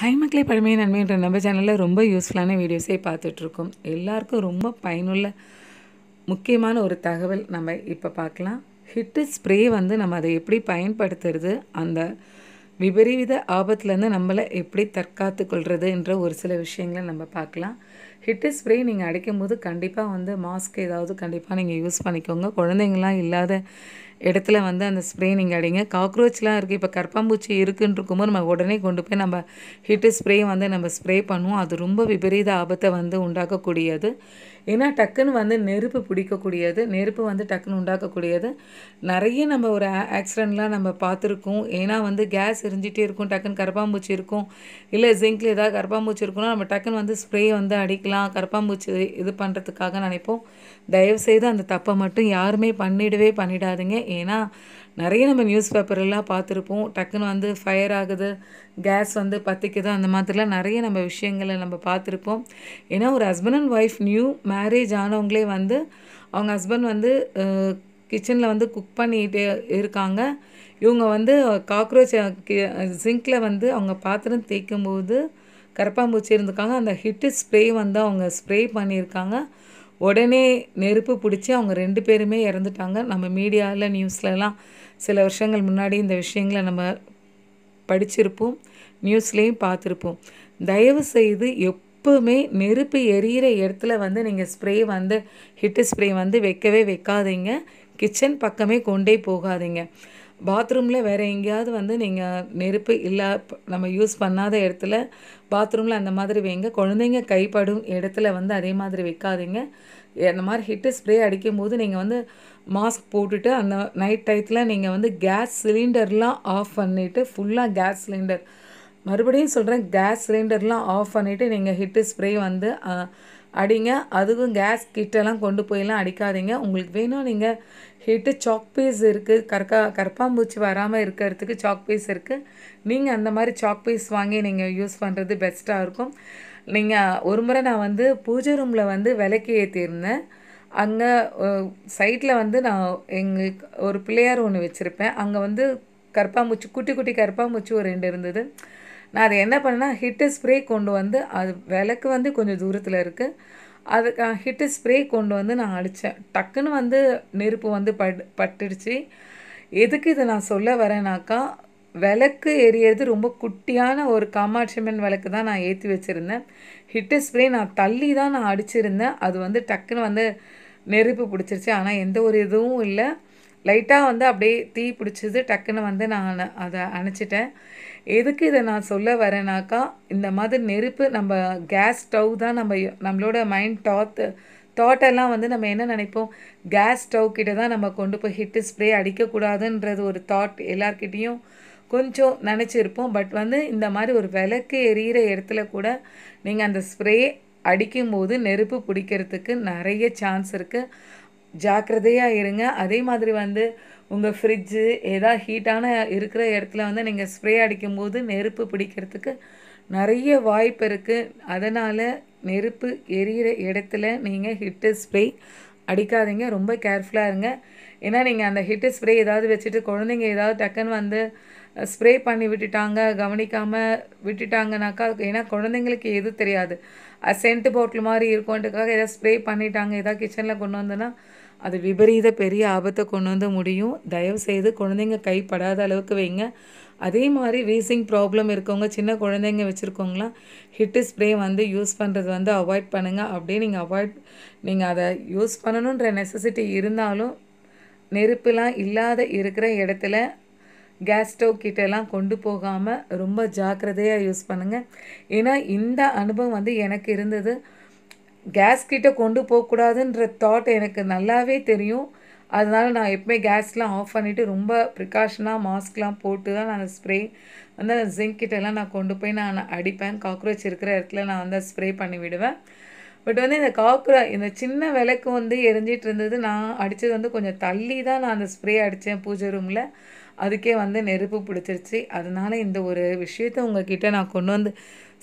high மக்களே பழமையை நன்மைன்ற நம்ம சேனலில் ரொம்ப யூஸ்ஃபுல்லான வீடியோஸே பார்த்துட்ருக்கோம் எல்லாருக்கும் ரொம்ப பயனுள்ள முக்கியமான ஒரு தகவல் நம்ம இப்போ பார்க்கலாம் ஹிட்டு ஸ்ப்ரே வந்து நம்ம அதை எப்படி பயன்படுத்துறது அந்த விபரீத ஆபத்துலேருந்து நம்மளை எப்படி தற்காத்து கொள்வதுன்ற என்ற ஒரு சில விஷயங்களை நம்ம பார்க்கலாம் ஹிட்டு ஸ்ப்ரே நீங்கள் அடிக்கும்போது கண்டிப்பாக வந்து மாஸ்க் ஏதாவது கண்டிப்பாக நீங்கள் யூஸ் பண்ணிக்கோங்க குழந்தைங்களாம் இல்லாத இடத்துல வந்து அந்த ஸ்ப்ரே நீங்கள் அடிங்க காக்ரோச்லாம் இருக்குது இப்போ கற்பாம்பூச்சி இருக்குன்னு இருக்கும்போது நம்ம உடனே கொண்டு போய் நம்ம ஹிட்டு ஸ்ப்ரே வந்து நம்ம ஸ்ப்ரே பண்ணுவோம் அது ரொம்ப விபரீத ஆபத்தை வந்து உண்டாக்கக்கூடியது ஏன்னா டக்குன்னு வந்து நெருப்பு பிடிக்கக்கூடியது நெருப்பு வந்து டக்குன்னு உண்டாக்கக்கூடியது நிறைய நம்ம ஒரு ஆக்சிடெண்ட்லாம் நம்ம பார்த்துருக்கோம் ஏன்னா வந்து கேஸ் எரிஞ்சிட்டே இருக்கும் டக்குன்னு கரப்பாம்பூச்சி இருக்கும் இல்லை ஜிங்கில் ஏதாவது கரப்பாம்பூச்சி இருக்குன்னா நம்ம டக்குன்னு வந்து ஸ்ப்ரே வந்து அடிக்கலாம் கரப்பாம்பூச்சி இது பண்ணுறதுக்காக நினைப்போம் தயவுசெய்து அந்த தப்பை மட்டும் யாருமே பண்ணிடவே பண்ணிடாதீங்க ஏன்னா நிறைய நம்ம நியூஸ் பேப்பர்லாம் பார்த்துருப்போம் டக்குன்னு வந்து ஃபயர் ஆகுது கேஸ் வந்து பற்றிக்குது அந்த மாதிரிலாம் நிறைய நம்ம விஷயங்களை நம்ம பார்த்துருப்போம் ஏன்னா ஒரு husband and wife new marriage ஆனவங்களே வந்து அவங்க ஹஸ்பண்ட் வந்து கிச்சனில் வந்து குக் பண்ணிகிட்டே இருக்காங்க இவங்க வந்து காக்ரோச் சிங்க்கில் வந்து அவங்க பாத்திரம் தேய்க்கும்போது கரப்பாம்பூச்சி இருந்திருக்காங்க அந்த ஹிட்டு ஸ்ப்ரே வந்து அவங்க ஸ்ப்ரே பண்ணியிருக்காங்க உடனே நெருப்பு பிடிச்சி அவங்க ரெண்டு பேருமே இறந்துட்டாங்க நம்ம மீடியாவில் நியூஸ்லலாம் சில வருஷங்கள் முன்னாடி இந்த விஷயங்களை நம்ம படிச்சிருப்போம் நியூஸ்லேயும் பார்த்துருப்போம் தயவு செய்து எப்போவுமே நெருப்பு எரியிற இடத்துல வந்து நீங்கள் ஸ்ப்ரே வந்து ஹிட்டு ஸ்ப்ரே வந்து வைக்கவே வைக்காதீங்க கிச்சன் பக்கமே கொண்டே போகாதீங்க பாத்ரூமில் வேறு எங்கேயாவது வந்து நீங்கள் நெருப்பு இல்லை நம்ம யூஸ் பண்ணாத இடத்துல பாத்ரூமில் அந்த மாதிரி வைங்க குழந்தைங்க கைப்படும் இடத்துல வந்து அதே மாதிரி வைக்காதீங்க அந்த மாதிரி ஹிட்டு ஸ்ப்ரே அடிக்கும்போது நீங்கள் வந்து மாஸ்க் போட்டுட்டு அந்த நைட் டயத்தில் நீங்கள் வந்து கேஸ் சிலிண்டர்லாம் ஆஃப் பண்ணிவிட்டு ஃபுல்லாக கேஸ் சிலிண்டர் மறுபடியும் சொல்கிறேன் கேஸ் சிலிண்டர்லாம் ஆஃப் பண்ணிவிட்டு நீங்கள் ஹிட்டு ஸ்ப்ரே வந்து அடிங்க அதுவும் கேஸ் கிட்டெல்லாம் கொண்டு போயெல்லாம் அடிக்காதீங்க உங்களுக்கு வேணும் நீங்கள் ஹிட்டு சாக் பீஸ் இருக்குது கற்கா கற்பாம்பூச்சி வராமல் இருக்கிறதுக்கு சாக் பீஸ் இருக்குது நீங்கள் அந்த மாதிரி சாக் பீஸ் வாங்கி நீங்கள் யூஸ் பண்ணுறது பெஸ்ட்டாக இருக்கும் நீங்கள் ஒரு முறை நான் வந்து பூஜை ரூமில் வந்து விலைக்கு ஏற்றிருந்தேன் அங்கே சைட்டில் வந்து நான் எங்களுக்கு ஒரு பிள்ளையார் ஒன்று வச்சுருப்பேன் அங்கே வந்து கற்பாம்பூச்சி குட்டி குட்டி கற்பாம்பூச்சி ஒரு ரெண்டு இருந்தது நான் அதை என்ன பண்ணேன்னா ஹிட்டு ஸ்ப்ரே கொண்டு வந்து அது விளக்கு வந்து கொஞ்சம் தூரத்தில் இருக்குது அதுக்கு ஹிட்டு ஸ்ப்ரே கொண்டு வந்து நான் அடித்தேன் டக்குன்னு வந்து நெருப்பு வந்து பட் பட்டுடுச்சு எதுக்கு இதை நான் சொல்ல வரேனாக்கா விளக்கு எரியது ரொம்ப குட்டியான ஒரு காமாட்சியம்மன் விளக்கு தான் நான் ஏற்றி வச்சுருந்தேன் ஹிட்டு ஸ்ப்ரே நான் தள்ளி தான் நான் அடிச்சிருந்தேன் அது வந்து டக்குன்னு வந்து நெருப்பு பிடிச்சிருச்சு ஆனால் எந்த ஒரு இதுவும் இல்லை லைட்டாக வந்து அப்படியே தீ பிடிச்சிது டக்குன்னு வந்து நான் அதை அணைச்சிட்டேன் எதுக்கு இதை நான் சொல்ல வரேனாக்கா இந்த மாதிரி நெருப்பு நம்ம கேஸ் ஸ்டவ் தான் நம்ம நம்மளோட மைண்ட் டாத்து தாட்டெல்லாம் வந்து நம்ம என்ன நினைப்போம் கேஸ் ஸ்டவ் கிட்ட தான் நம்ம கொண்டு போய் ஹிட்டு ஸ்ப்ரே அடிக்கக்கூடாதுன்றது ஒரு தாட் எல்லார்கிட்டேயும் கொஞ்சம் நினச்சிருப்போம் பட் வந்து இந்த மாதிரி ஒரு விளக்கு எரியிற இடத்துல கூட நீங்கள் அந்த ஸ்ப்ரே அடிக்கும்போது நெருப்பு பிடிக்கிறதுக்கு நிறைய சான்ஸ் இருக்குது ஜாக்கிரதையாக இருங்க அதே மாதிரி வந்து உங்கள் ஃப்ரிட்ஜு ஏதா ஹீட்டான இருக்கிற இடத்துல வந்து நீங்கள் ஸ்ப்ரே அடிக்கும்போது நெருப்பு பிடிக்கிறதுக்கு நிறைய வாய்ப்பு இருக்குது அதனால் நெருப்பு எரியிற இடத்துல நீங்கள் ஹிட்டு ஸ்ப்ரே அடிக்காதீங்க ரொம்ப கேர்ஃபுல்லாக இருங்க ஏன்னா நீங்கள் அந்த ஹிட்டு ஸ்ப்ரே ஏதாவது வச்சுட்டு குழந்தைங்க ஏதாவது டக்குன்னு வந்து ஸ்ப்ரே பண்ணி விட்டுட்டாங்க கவனிக்காமல் விட்டுட்டாங்கனாக்கா ஏன்னா குழந்தைங்களுக்கு எதுவும் தெரியாது சென்ட் பாட்டில் மாதிரி இருக்கும்ன்றக்காக எதாவது ஸ்ப்ரே பண்ணிட்டாங்க எதாவது கிச்சனில் கொண்டு வந்தோன்னா அது விபரீத பெரிய ஆபத்தை கொண்டு வந்து முடியும் தயவு செய்து குழந்தைங்க கைப்படாத அளவுக்கு வைங்க அதே மாதிரி வீசிங் ப்ராப்ளம் இருக்கவங்க சின்ன குழந்தைங்க வச்சுருக்கவங்களாம் ஹிட்டு ஸ்ப்ரே வந்து யூஸ் பண்ணுறது வந்து அவாய்ட் பண்ணுங்கள் அப்படியே நீங்கள் அவாய்ட் நீங்கள் அதை யூஸ் பண்ணணுன்ற நெசசிட்டி இருந்தாலும் நெருப்புலாம் இல்லாத இருக்கிற இடத்துல கேஸ் ஸ்டவ் கிட்டலாம் கொண்டு போகாமல் ரொம்ப ஜாக்கிரதையாக யூஸ் பண்ணுங்கள் ஏன்னா இந்த அனுபவம் வந்து எனக்கு இருந்தது கேஸ் கிட்டே கொண்டு போகக்கூடாதுன்ற தாட் எனக்கு நல்லாவே தெரியும் அதனால் நான் எப்பவுமே கேஸ்லாம் ஆஃப் பண்ணிவிட்டு ரொம்ப ப்ரிகாஷனாக மாஸ்க்லாம் போட்டு தான் நான் ஸ்ப்ரே வந்து அந்த ஜிங்க் கிட்டெல்லாம் நான் கொண்டு போய் நான் அடிப்பேன் காக்ரோச் இருக்கிற இடத்துல நான் வந்து ஸ்ப்ரே பண்ணி விடுவேன் பட் வந்து இந்த காக்ரா இந்த சின்ன விளக்கு வந்து எரிஞ்சிட்டு இருந்தது நான் அடித்தது வந்து கொஞ்சம் தள்ளி தான் நான் அந்த ஸ்ப்ரே அடித்தேன் பூஜை ரூமில் அதுக்கே வந்து நெருப்பு பிடிச்சிருச்சு அதனால் இந்த ஒரு விஷயத்த உங்ககிட்ட நான் கொண்டு வந்து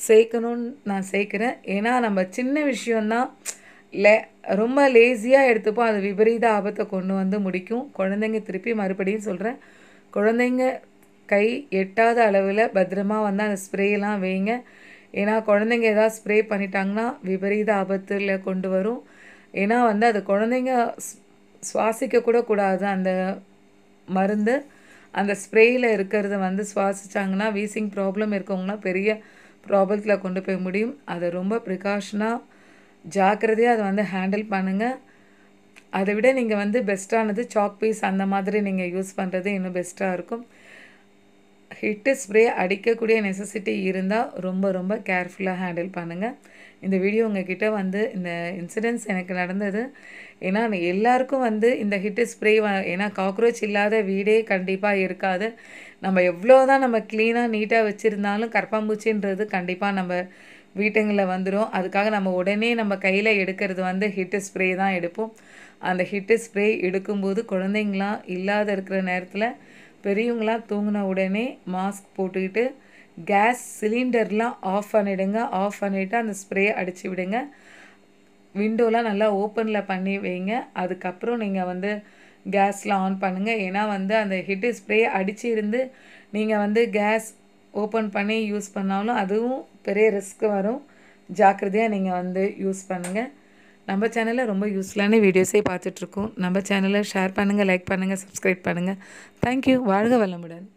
சேர்க்கணும்னு நான் சேர்க்குறேன் ஏன்னா நம்ம சின்ன விஷயந்தான் லே ரொம்ப லேசியாக எடுத்துப்போம் அது விபரீத ஆபத்தை கொண்டு வந்து முடிக்கும் குழந்தைங்க திருப்பி மறுபடியும் சொல்கிறேன் குழந்தைங்க கை எட்டாத அளவில் பத்திரமாக வந்து அந்த ஸ்ப்ரேலாம் வைங்க ஏன்னா குழந்தைங்க எதாவது ஸ்ப்ரே பண்ணிட்டாங்கன்னா விபரீத ஆபத்தில் கொண்டு வரும் ஏன்னா வந்து அது குழந்தைங்க சுவாசிக்க கூட கூடாது அந்த மருந்து அந்த ஸ்ப்ரேயில் இருக்கிறத வந்து சுவாசித்தாங்கன்னா வீசிங் ப்ராப்ளம் இருக்கவங்கன்னா பெரிய ப்ராப்ளத்தில் கொண்டு போய் முடியும் அதை ரொம்ப ப்ரிகாஷனாக ஜாக்கிரதையாக அதை வந்து ஹேண்டில் பண்ணுங்கள் அதை விட நீங்கள் வந்து பெஸ்ட்டானது சாக் பீஸ் அந்த மாதிரி நீங்கள் யூஸ் பண்ணுறது இன்னும் பெஸ்ட்டாக இருக்கும் ஹிட்டு ஸ்ப்ரே அடிக்கக்கூடிய நெசசிட்டி இருந்தால் ரொம்ப ரொம்ப கேர்ஃபுல்லாக ஹேண்டில் பண்ணுங்கள் இந்த வீடியோ உங்ககிட்ட வந்து இந்த இன்சிடென்ட்ஸ் எனக்கு நடந்தது ஏன்னா எல்லாருக்கும் வந்து இந்த ஹிட்டு ஸ்ப்ரே ஏன்னா காக்ரோச் இல்லாத வீடே கண்டிப்பாக இருக்காது நம்ம எவ்வளோ தான் நம்ம க்ளீனாக நீட்டாக வச்சுருந்தாலும் கரப்பாம்பூச்சின்றது கண்டிப்பாக நம்ம வீட்டுங்களில் வந்துடும் அதுக்காக நம்ம உடனே நம்ம கையில் எடுக்கிறது வந்து ஹிட்டு ஸ்ப்ரே தான் எடுப்போம் அந்த ஹிட்டு ஸ்ப்ரே எடுக்கும்போது குழந்தைங்களாம் இல்லாத இருக்கிற நேரத்தில் பெரியவங்களாம் தூங்கின உடனே மாஸ்க் போட்டுக்கிட்டு கேஸ் சிலிண்டர்லாம் ஆஃப் பண்ணிவிடுங்க ஆஃப் பண்ணிவிட்டு அந்த ஸ்ப்ரே அடித்து விடுங்க விண்டோலாம் நல்லா ஓப்பனில் பண்ணி வைங்க அதுக்கப்புறம் நீங்கள் வந்து கேஸ்லாம் ஆன் பண்ணுங்கள் ஏன்னா வந்து அந்த ஹிட்டு ஸ்ப்ரே அடித்து இருந்து நீங்கள் வந்து கேஸ் ஓப்பன் பண்ணி யூஸ் பண்ணாலும் அதுவும் பெரிய ரிஸ்க் வரும் ஜாக்கிரதையாக நீங்கள் வந்து யூஸ் பண்ணுங்கள் நம்ம சேனலில் ரொம்ப யூஸ்ஃபுல்லான வீடியோஸே பார்த்துட்ருக்கோம் நம்ம சேனலை ஷேர் பண்ணுங்கள் லைக் பண்ணுங்கள் சப்ஸ்கிரைப் பண்ணுங்கள் தேங்க்யூ வாழ்க வளமுடன்